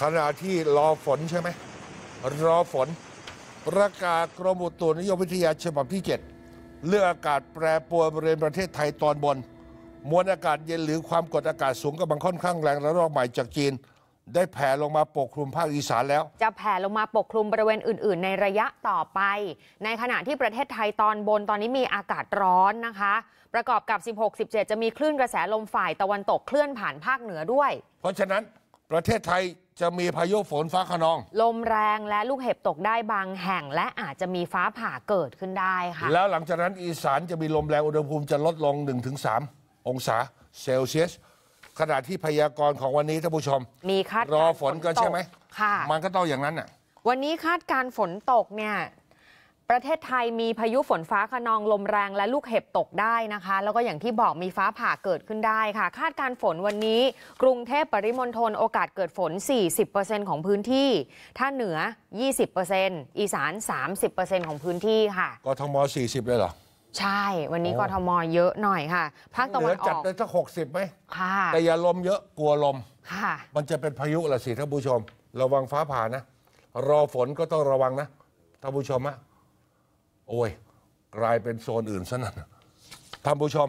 ขณะที่รอฝนใช่ไหมรอฝน ประกาศกรมอุตุนิยมวิทยาฉบับที่ 7เรื่องอากาศแปรปรวนบริเวณประเทศไทยตอนบนมวลอากาศเย็นหรือความกดอากาศสูงกำลังค่อนข้างแรงระลอกใหม่จากจีน ได้แผ่ลงมาปกคลุมภาคอีสานแล้ว จะแผ่ลงมาปกคลุมบริเวณอื่นๆ ในระยะต่อไป ในขณะที่ประเทศไทยตอนบนตอนนี้มีอากาศร้อนนะคะ ประกอบกับ 16-17 จะมีคลื่นกระแสลมฝ่ายตะวันตกเคลื่อนผ่านภาคเหนือด้วย เพราะฉะนั้นประเทศไทยจะมีพายุฝนฟ้าขนอง ลมแรงและลูกเห็บตกได้บางแห่งและอาจจะมีฟ้าผ่าเกิดขึ้นได้ค่ะแล้วหลังจากนั้นอีสานจะมีลมแรงอุณหภูมิ จะลดลง 1-3 องศาเซลเซียสขณะที่พยากรณ์ของวันนี้ท่านผู้ชม มีคาดรอฝนกันใช่ไหมค่ะมันก็ต้องอย่างนั้นน่ะวันนี้คาดการฝนตกเนี่ยประเทศไทยมีพายุฝนฟ้าขนองลมแรงและลูกเห็บตกได้นะคะ แล้วก็อย่างที่บอกมีฟ้าผ่าเกิดขึ้นได้ค่ะ คาดการฝนวันนี้กรุงเทพปริมณฑลโอกาสเกิดฝน 40%ของพื้นที่ถ้าเหนือ 20%อีสาน30%ของพื้นที่ค่ะกทม40 เลยเหรอ ใช่วันนี้กทมเยอะหน่อยค่ะภาคตะวันออกจัดได้สักหกสิบไหมค่ะ แต่อย่าลมเยอะกลัวลมค่ะ มันจะเป็นพายุละสิท่านผู้ชม ระวังฟ้าผ่านะ รอฝนก็ต้องระวังนะท่านผู้ชมอะโอ้ยกลายเป็นโซนอื่นซะนั่นท่านผู้ชม